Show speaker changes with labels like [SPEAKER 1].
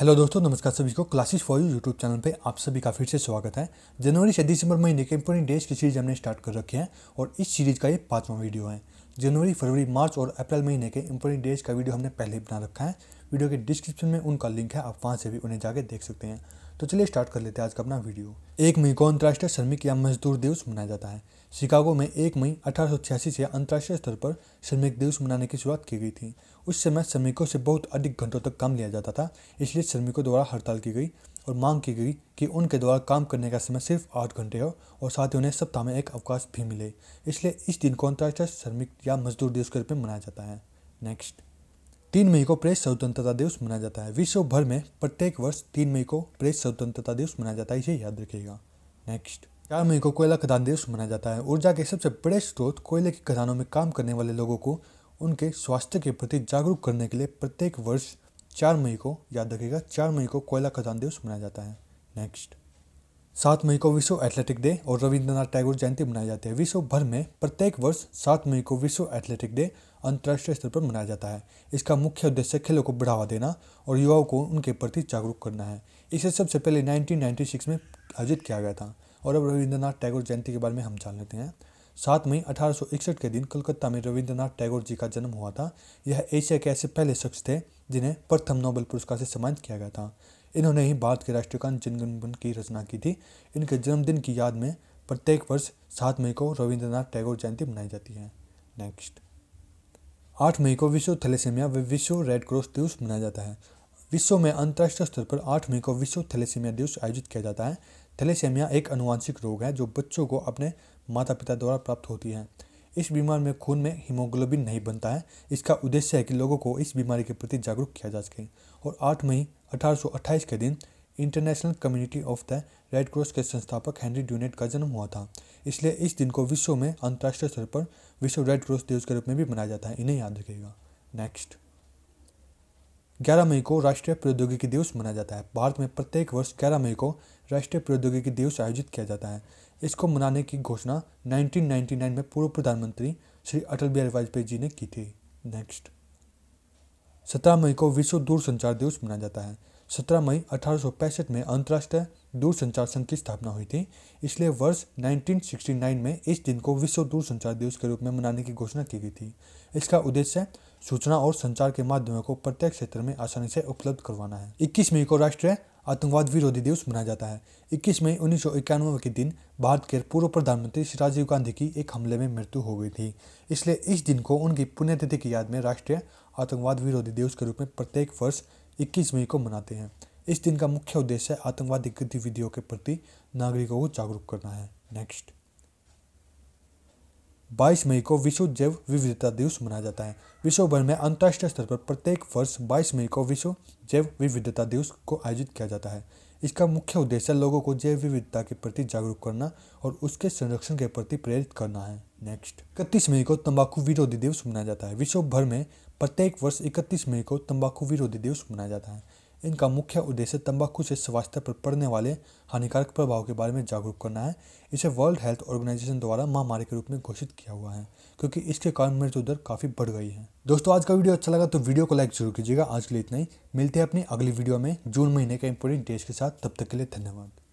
[SPEAKER 1] hello दोस्तों नमस्कार सभी को classes for you YouTube channel पे आप सभी का फिर से स्वागत है जनवरी से दिसंबर महीने के इम्पोर्टेंट डेज की सीरीज हमने स्टार्ट कर रखी है और इस सीरीज का ये पांचवा वीडियो है जनवरी फरवरी मार्च और अप्रैल महीने के इम्पोर्टेंट डेज का वीडियो हमने पहले बना रखा है वीडियो के डिस्क्रिप्शन में उनका लिंक है आप वहाँ से भी उन्हें जाके देख सकते हैं तो चलिए स्टार्ट कर लेते हैं आज का अपना वीडियो एक मई को अंतर्राष्ट्रीय श्रमिक या मजदूर दिवस मनाया जाता है शिकागो में एक मई अठारह से अंतर्राष्ट्रीय स्तर पर श्रमिक दिवस मनाने की शुरुआत की गई थी उस समय श्रमिकों से बहुत अधिक घंटों तक काम लिया जाता था इसलिए श्रमिकों द्वारा हड़ताल की गई और मांग की गई कि उनके द्वारा काम करने का समय सिर्फ आठ घंटे हो और साथ ही उन्हें सप्ताह में एक अवकाश भी मिले इसलिए इस दिन को अंतर्राष्ट्रीय श्रमिक या मजदूर दिवस के रूप में मनाया जाता है नेक्स्ट तीन मई को प्रेस स्वतंत्रता दिवस मनाया जाता है विश्व भर में प्रत्येक वर्ष तीन मई को प्रेस स्वतंत्रता दिवस मनाया जाता है इसे याद रखिएगा नेक्स्ट चार मई को कोयला खदान दिवस मनाया जाता है ऊर्जा के सबसे बड़े स्रोत कोयले की खदानों में काम करने वाले लोगों को उनके स्वास्थ्य के प्रति जागरूक करने के लिए प्रत्येक वर्ष चार मई को याद रखेगा चार मई को कोयला खदान दिवस मनाया जाता है नेक्स्ट सात मई को विश्व एथलेटिक डे और रविंद्रनाथ टैगोर जयंती मनाई जाती है विश्व भर में प्रत्येक वर्ष सात मई को विश्व एथलेटिक डे अंतर्राष्ट्रीय स्तर पर मनाया जाता है इसका मुख्य उद्देश्य खेलों को बढ़ावा देना और युवाओं को उनके प्रति जागरूक करना है इसे सबसे पहले 1996 में आयोजित किया गया था और अब रविंद्रनाथ टैगोर जयंती के बारे में हम जान लेते हैं सात मई अठारह के दिन कलकत्ता में रविंद्रनाथ टैगोर जी का जन्म हुआ था यह एशिया के ऐसे पहले शख्स थे जिन्हें प्रथम नोबेल पुरस्कार से सम्मानित किया गया था इन्होंने ही भारत के राष्ट्रगान जनगणमन की रचना की थी इनके जन्मदिन की याद में प्रत्येक वर्ष सात मई को रविंद्रनाथ टैगोर जयंती मनाई जाती है नेक्स्ट आठ मई को विश्व थैलेसीमिया व विश्व रेड क्रॉस दिवस मनाया जाता है विश्व में अंतर्राष्ट्रीय स्तर पर आठ मई को विश्व थैलेसीमिया दिवस आयोजित किया जाता है थैलेसीमिया एक अनुवांशिक रोग है जो बच्चों को अपने माता पिता द्वारा प्राप्त होती है इस बीमारी में खून में हीमोग्लोबिन नहीं बनता है इसका उद्देश्य है कि लोगों को इस बीमारी के प्रति जागरूक किया जा सके और आठ मई 1828 के दिन International Community of the Red Cross के संस्थापक हेनरी ड्यूनेट का जन्म हुआ था इसलिए इस दिन को विश्व में अंतर्राष्ट्रीय स्तर पर विश्व रेड क्रॉस दिवस के रूप में भी मनाया जाता है इन्हें याद रखिएगा नेक्स्ट 11 मई को राष्ट्रीय प्रौद्योगिकी दिवस मनाया जाता है भारत में प्रत्येक वर्ष 11 मई को राष्ट्रीय प्रौद्योगिकी दिवस आयोजित किया जाता है इसको मनाने की घोषणा 1999 में पूर्व प्रधानमंत्री श्री अटल बिहारी वाजपेयी जी ने की थी नेक्स्ट सत्रह मई को विश्व दूरसंचार दिवस मनाया जाता है सत्रह मई अठारह में अंतर्राष्ट्रीय दूरसंचार संघ की स्थापना हुई थी इसलिए वर्ष 1969 में इस दिन को विश्व दूरसंचार दिवस के रूप में मनाने की घोषणा की गई थी इसका उद्देश्य सूचना और संचार के माध्यमों को प्रत्येक क्षेत्र में आसानी से उपलब्ध करवाना है 21 मई को राष्ट्रीय आतंकवाद विरोधी दिवस मनाया जाता है 21 मई उन्नीस के दिन भारत के पूर्व प्रधानमंत्री श्री राजीव गांधी की एक हमले में मृत्यु हो गई थी इसलिए इस दिन को उनकी पुण्यतिथि की याद में राष्ट्रीय आतंकवाद विरोधी दिवस के रूप में प्रत्येक वर्ष 21 मई को मनाते हैं इस दिन का मुख्य उद्देश्य आतंकवादी गतिविधियों के प्रति नागरिकों को जागरूक करना है नेक्स्ट 22 मई को विश्व जैव विविधता दिवस मनाया जाता है विश्व भर में अंतर्राष्ट्रीय स्तर पर प्रत्येक वर्ष 22 मई को विश्व जैव विविधता दिवस को आयोजित किया जाता है इसका मुख्य उद्देश्य लोगों को जैव विविधता के प्रति जागरूक करना और उसके संरक्षण के प्रति प्रेरित करना है नेक्स्ट इकतीस मई को तंबाकू विरोधी दिवस मनाया जाता है विश्व भर में प्रत्येक वर्ष इकतीस मई को तंबाकू विरोधी दिवस मनाया जाता है इनका मुख्य उद्देश्य तंबाकू से स्वास्थ्य पर पड़ने वाले हानिकारक प्रभाव के बारे में जागरूक करना है इसे वर्ल्ड हेल्थ ऑर्गेनाइजेशन द्वारा महामारी के रूप में घोषित किया हुआ है क्योंकि इसके कारण मृत्यु दर काफ़ी बढ़ गई है दोस्तों आज का वीडियो अच्छा लगा तो वीडियो को लाइक जरूर कीजिएगा आज के लिए इतना ही मिलते हैं अपनी अगली वीडियो में जून महीने के इम्पोर्टेंट डेज के साथ तब तक के लिए धन्यवाद